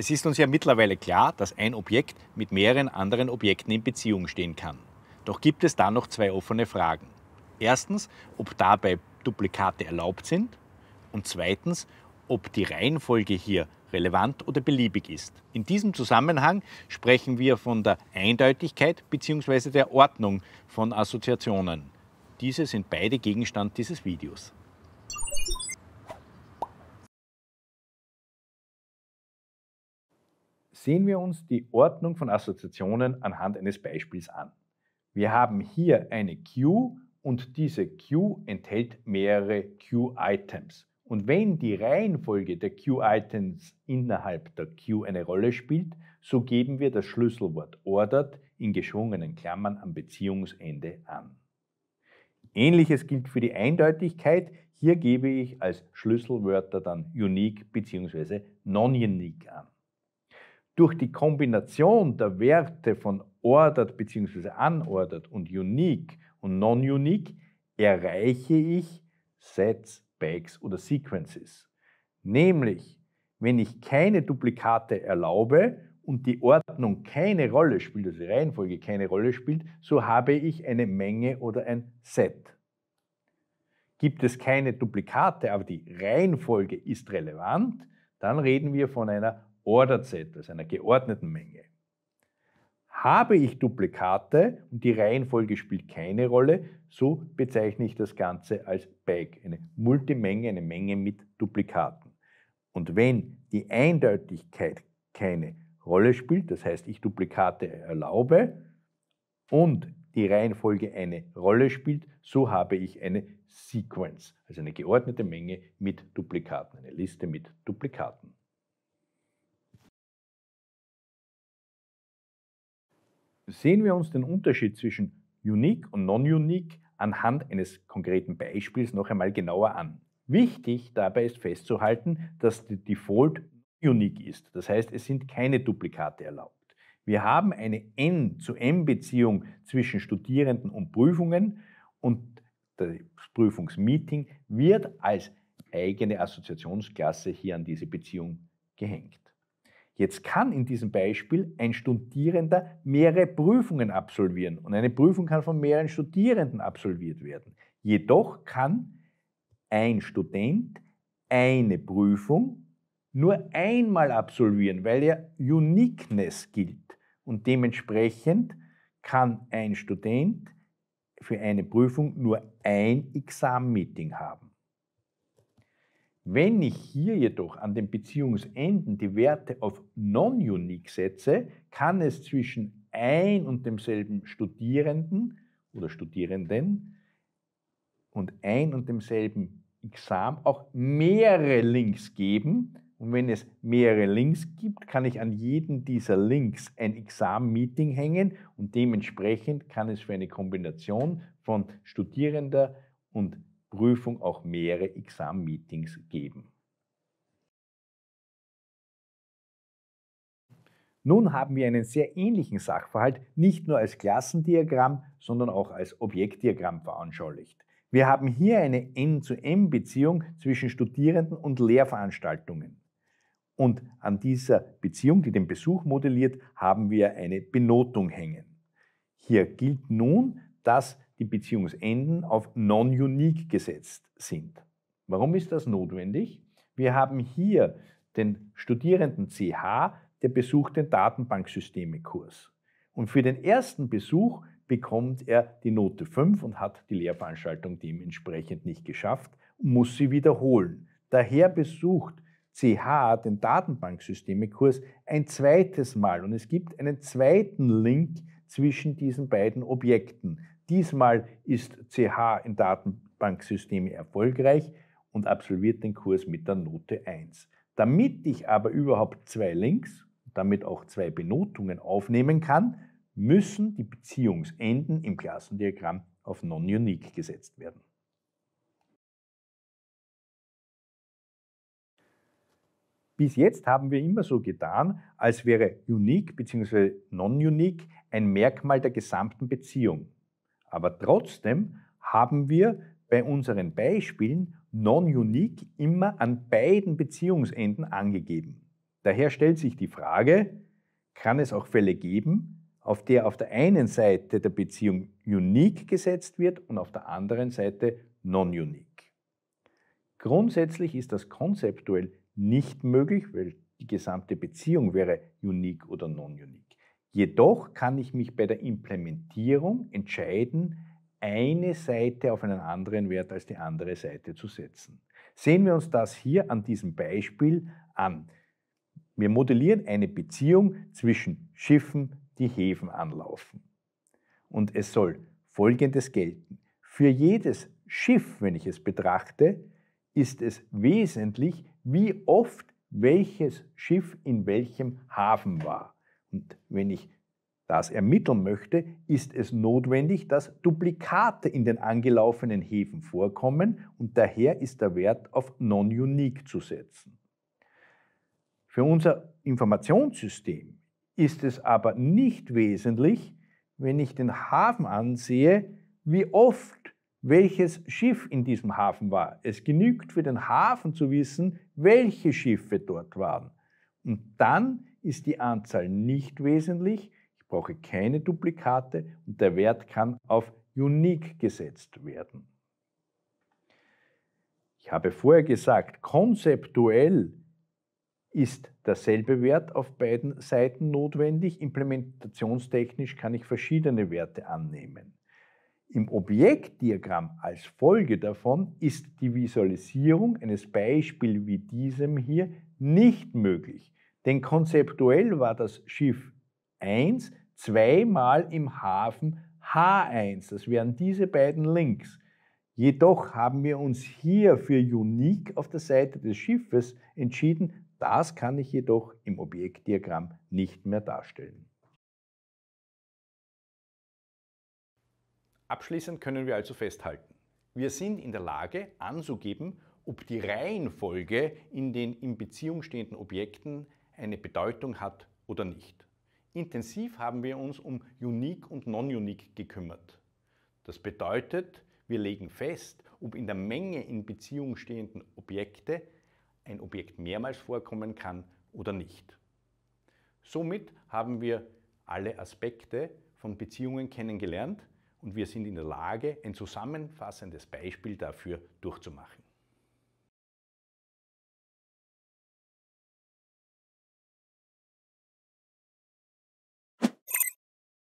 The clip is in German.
Es ist uns ja mittlerweile klar, dass ein Objekt mit mehreren anderen Objekten in Beziehung stehen kann. Doch gibt es da noch zwei offene Fragen. Erstens, ob dabei Duplikate erlaubt sind und zweitens, ob die Reihenfolge hier relevant oder beliebig ist. In diesem Zusammenhang sprechen wir von der Eindeutigkeit bzw. der Ordnung von Assoziationen. Diese sind beide Gegenstand dieses Videos. Sehen wir uns die Ordnung von Assoziationen anhand eines Beispiels an. Wir haben hier eine Queue und diese Queue enthält mehrere Queue-Items. Und wenn die Reihenfolge der Queue-Items innerhalb der Queue eine Rolle spielt, so geben wir das Schlüsselwort ordered in geschwungenen Klammern am Beziehungsende an. Ähnliches gilt für die Eindeutigkeit. Hier gebe ich als Schlüsselwörter dann unique bzw. non-unique an. Durch die Kombination der Werte von ordered bzw. unordered und unique und non-unique erreiche ich Sets, Bags oder Sequences. Nämlich, wenn ich keine Duplikate erlaube und die Ordnung keine Rolle spielt, also die Reihenfolge keine Rolle spielt, so habe ich eine Menge oder ein Set. Gibt es keine Duplikate, aber die Reihenfolge ist relevant, dann reden wir von einer Ordered Orderzettels, einer geordneten Menge. Habe ich Duplikate und die Reihenfolge spielt keine Rolle, so bezeichne ich das Ganze als Bag, eine Multimenge, eine Menge mit Duplikaten. Und wenn die Eindeutigkeit keine Rolle spielt, das heißt, ich Duplikate erlaube und die Reihenfolge eine Rolle spielt, so habe ich eine Sequence, also eine geordnete Menge mit Duplikaten, eine Liste mit Duplikaten. Sehen wir uns den Unterschied zwischen unique und non-unique anhand eines konkreten Beispiels noch einmal genauer an. Wichtig dabei ist festzuhalten, dass die Default unique ist. Das heißt, es sind keine Duplikate erlaubt. Wir haben eine N zu M Beziehung zwischen Studierenden und Prüfungen und das Prüfungsmeeting wird als eigene Assoziationsklasse hier an diese Beziehung gehängt. Jetzt kann in diesem Beispiel ein Studierender mehrere Prüfungen absolvieren und eine Prüfung kann von mehreren Studierenden absolviert werden. Jedoch kann ein Student eine Prüfung nur einmal absolvieren, weil ja Uniqueness gilt. Und dementsprechend kann ein Student für eine Prüfung nur ein Exam-Meeting haben. Wenn ich hier jedoch an den Beziehungsenden die Werte auf non-unique setze, kann es zwischen ein und demselben Studierenden oder Studierenden und ein und demselben Examen auch mehrere Links geben. Und wenn es mehrere Links gibt, kann ich an jeden dieser Links ein exam meeting hängen und dementsprechend kann es für eine Kombination von Studierender und Prüfung auch mehrere Exam-Meetings geben. Nun haben wir einen sehr ähnlichen Sachverhalt nicht nur als Klassendiagramm, sondern auch als Objektdiagramm veranschaulicht. Wir haben hier eine N-zu-M-Beziehung zwischen Studierenden und Lehrveranstaltungen. Und an dieser Beziehung, die den Besuch modelliert, haben wir eine Benotung hängen. Hier gilt nun, dass die Beziehungsenden auf non-unique gesetzt sind. Warum ist das notwendig? Wir haben hier den Studierenden CH, der besucht den Datenbanksysteme-Kurs. Und für den ersten Besuch bekommt er die Note 5 und hat die Lehrveranstaltung dementsprechend nicht geschafft und muss sie wiederholen. Daher besucht CH den Datenbanksysteme-Kurs ein zweites Mal und es gibt einen zweiten Link zwischen diesen beiden Objekten. Diesmal ist CH im Datenbanksystem erfolgreich und absolviert den Kurs mit der Note 1. Damit ich aber überhaupt zwei Links, damit auch zwei Benotungen aufnehmen kann, müssen die Beziehungsenden im Klassendiagramm auf Non-Unique gesetzt werden. Bis jetzt haben wir immer so getan, als wäre Unique bzw. Non-Unique ein Merkmal der gesamten Beziehung. Aber trotzdem haben wir bei unseren Beispielen Non-Unique immer an beiden Beziehungsenden angegeben. Daher stellt sich die Frage, kann es auch Fälle geben, auf der auf der einen Seite der Beziehung unique gesetzt wird und auf der anderen Seite non-unique. Grundsätzlich ist das konzeptuell nicht möglich, weil die gesamte Beziehung wäre unique oder non-unique. Jedoch kann ich mich bei der Implementierung entscheiden, eine Seite auf einen anderen Wert als die andere Seite zu setzen. Sehen wir uns das hier an diesem Beispiel an. Wir modellieren eine Beziehung zwischen Schiffen, die Häfen anlaufen. Und es soll Folgendes gelten. Für jedes Schiff, wenn ich es betrachte, ist es wesentlich, wie oft welches Schiff in welchem Hafen war. Und wenn ich das ermitteln möchte, ist es notwendig, dass Duplikate in den angelaufenen Häfen vorkommen und daher ist der Wert auf non-unique zu setzen. Für unser Informationssystem ist es aber nicht wesentlich, wenn ich den Hafen ansehe, wie oft welches Schiff in diesem Hafen war. Es genügt für den Hafen zu wissen, welche Schiffe dort waren. Und dann ist die Anzahl nicht wesentlich, ich brauche keine Duplikate und der Wert kann auf unique gesetzt werden. Ich habe vorher gesagt, konzeptuell ist derselbe Wert auf beiden Seiten notwendig. Implementationstechnisch kann ich verschiedene Werte annehmen. Im Objektdiagramm als Folge davon ist die Visualisierung eines Beispiels wie diesem hier nicht möglich. Denn konzeptuell war das Schiff 1 zweimal im Hafen H1. Das wären diese beiden Links. Jedoch haben wir uns hier für Unique auf der Seite des Schiffes entschieden. Das kann ich jedoch im Objektdiagramm nicht mehr darstellen. Abschließend können wir also festhalten, wir sind in der Lage anzugeben, ob die Reihenfolge in den in Beziehung stehenden Objekten eine Bedeutung hat oder nicht. Intensiv haben wir uns um Unique und Non-Unique gekümmert. Das bedeutet, wir legen fest, ob in der Menge in Beziehung stehenden Objekte ein Objekt mehrmals vorkommen kann oder nicht. Somit haben wir alle Aspekte von Beziehungen kennengelernt und wir sind in der Lage, ein zusammenfassendes Beispiel dafür durchzumachen.